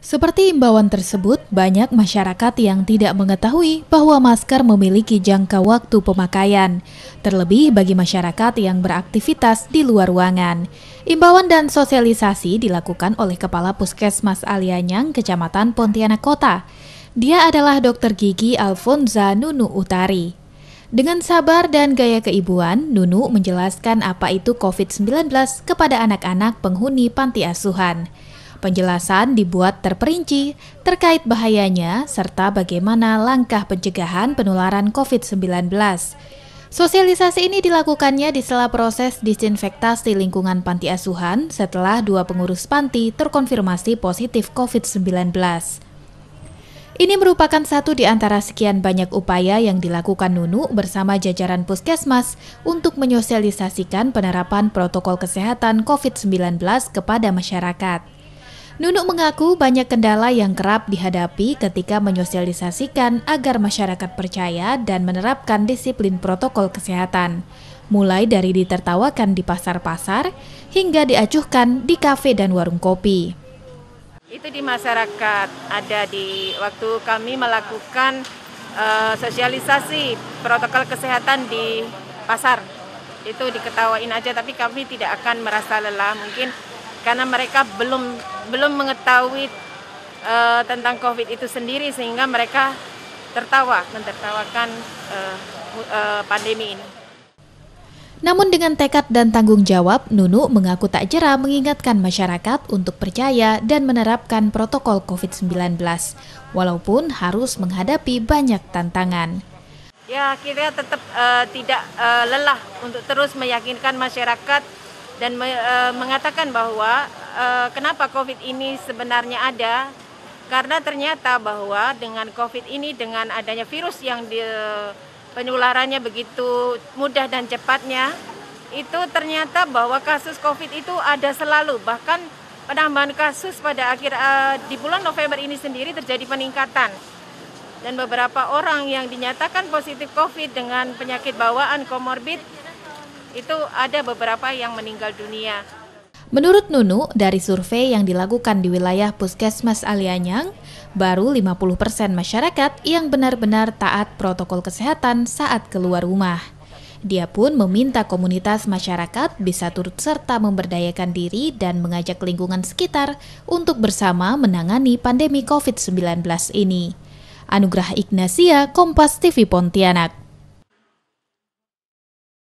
Seperti imbauan tersebut, banyak masyarakat yang tidak mengetahui bahwa masker memiliki jangka waktu pemakaian, terlebih bagi masyarakat yang beraktivitas di luar ruangan. Imbauan dan sosialisasi dilakukan oleh Kepala Puskesmas Alianyang, Kecamatan Pontianak Kota. Dia adalah dokter gigi Alfonza Nunu Utari. Dengan sabar dan gaya keibuan, Nunu menjelaskan apa itu COVID-19 kepada anak-anak penghuni panti asuhan. Penjelasan dibuat terperinci terkait bahayanya serta bagaimana langkah pencegahan penularan COVID-19. Sosialisasi ini dilakukannya di sela proses disinfektasi lingkungan panti asuhan setelah dua pengurus panti terkonfirmasi positif COVID-19. Ini merupakan satu di antara sekian banyak upaya yang dilakukan Nunu bersama jajaran puskesmas untuk menyosialisasikan penerapan protokol kesehatan COVID-19 kepada masyarakat. Nunuk mengaku banyak kendala yang kerap dihadapi ketika menyosialisasikan agar masyarakat percaya dan menerapkan disiplin protokol kesehatan. Mulai dari ditertawakan di pasar-pasar hingga diacuhkan di kafe dan warung kopi. Itu di masyarakat ada di waktu kami melakukan uh, sosialisasi protokol kesehatan di pasar itu diketawain aja tapi kami tidak akan merasa lelah mungkin karena mereka belum belum mengetahui uh, tentang COVID itu sendiri sehingga mereka tertawa mentertawakan uh, uh, pandemi ini. Namun dengan tekad dan tanggung jawab, Nunu mengaku tak jera mengingatkan masyarakat untuk percaya dan menerapkan protokol COVID-19, walaupun harus menghadapi banyak tantangan. Ya, kita tetap uh, tidak uh, lelah untuk terus meyakinkan masyarakat dan me, uh, mengatakan bahwa uh, kenapa COVID ini sebenarnya ada? Karena ternyata bahwa dengan COVID ini, dengan adanya virus yang di, penularannya begitu mudah dan cepatnya, itu ternyata bahwa kasus COVID itu ada selalu. Bahkan penambahan kasus pada akhir uh, di bulan November ini sendiri terjadi peningkatan dan beberapa orang yang dinyatakan positif COVID dengan penyakit bawaan komorbid itu ada beberapa yang meninggal dunia. Menurut Nunu, dari survei yang dilakukan di wilayah Puskesmas Alianyang, baru 50% masyarakat yang benar-benar taat protokol kesehatan saat keluar rumah. Dia pun meminta komunitas masyarakat bisa turut serta memberdayakan diri dan mengajak lingkungan sekitar untuk bersama menangani pandemi COVID-19 ini. Anugerah Ignasia, Kompas TV Pontianak.